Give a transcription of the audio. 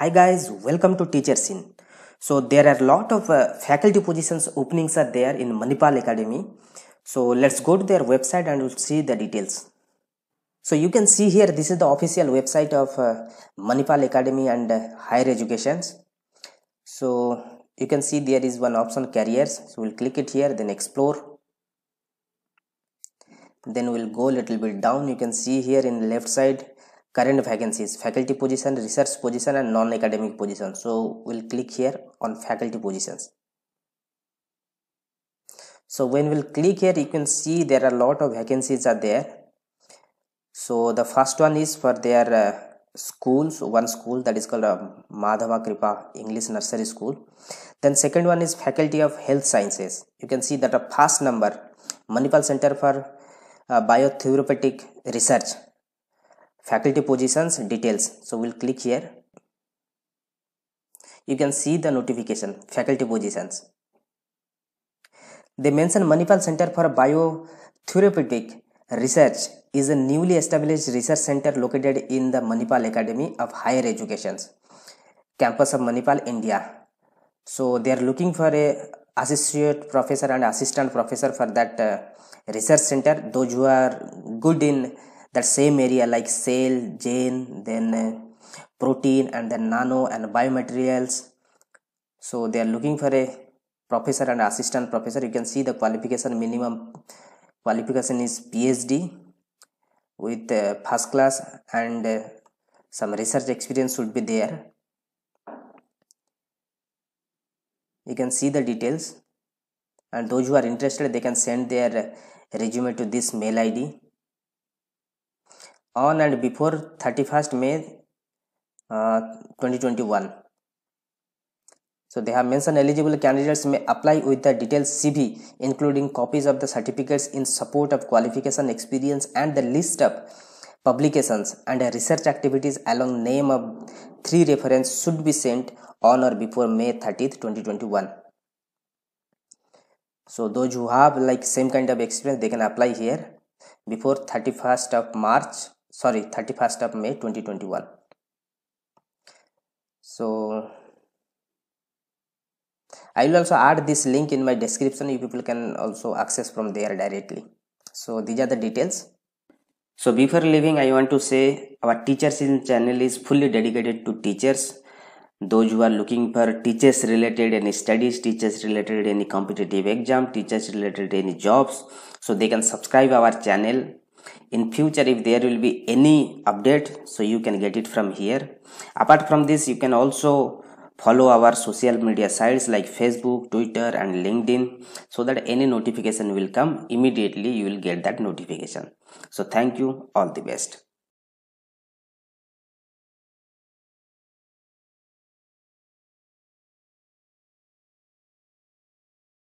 Hi guys, welcome to Teachers In. So there are a lot of uh, faculty positions openings are there in Manipal Academy. So let's go to their website and we'll see the details. So you can see here this is the official website of uh, Manipal Academy and uh, Higher Educations. So you can see there is one option careers. So we'll click it here then explore. Then we'll go a little bit down. You can see here in left side current vacancies faculty position research position and non-academic position so we'll click here on faculty positions so when we'll click here you can see there are a lot of vacancies are there so the first one is for their uh, schools one school that is called uh, madhava kripa english nursery school then second one is faculty of health sciences you can see that a fast number manipal center for uh, biotherapeutic research faculty positions details so we'll click here you can see the notification faculty positions they mention manipal center for biotherapeutic research is a newly established research center located in the manipal academy of higher educations campus of manipal india so they are looking for a associate professor and assistant professor for that uh, research center those who are good in that same area like cell gene then uh, protein and then nano and biomaterials so they are looking for a professor and assistant professor you can see the qualification minimum qualification is phd with uh, first class and uh, some research experience should be there you can see the details and those who are interested they can send their uh, resume to this mail id on and before 31st May uh, 2021. So they have mentioned eligible candidates may apply with the detailed CV including copies of the certificates in support of qualification experience and the list of publications and research activities along name of three reference should be sent on or before May 30th 2021. So those who have like same kind of experience they can apply here before 31st of March sorry 31st of May 2021 so I will also add this link in my description you people can also access from there directly so these are the details so before leaving I want to say our teachers in channel is fully dedicated to teachers those who are looking for teachers related any studies teachers related any competitive exam teachers related any jobs so they can subscribe our channel in future if there will be any update so you can get it from here apart from this you can also follow our social media sites like facebook twitter and linkedin so that any notification will come immediately you will get that notification so thank you all the best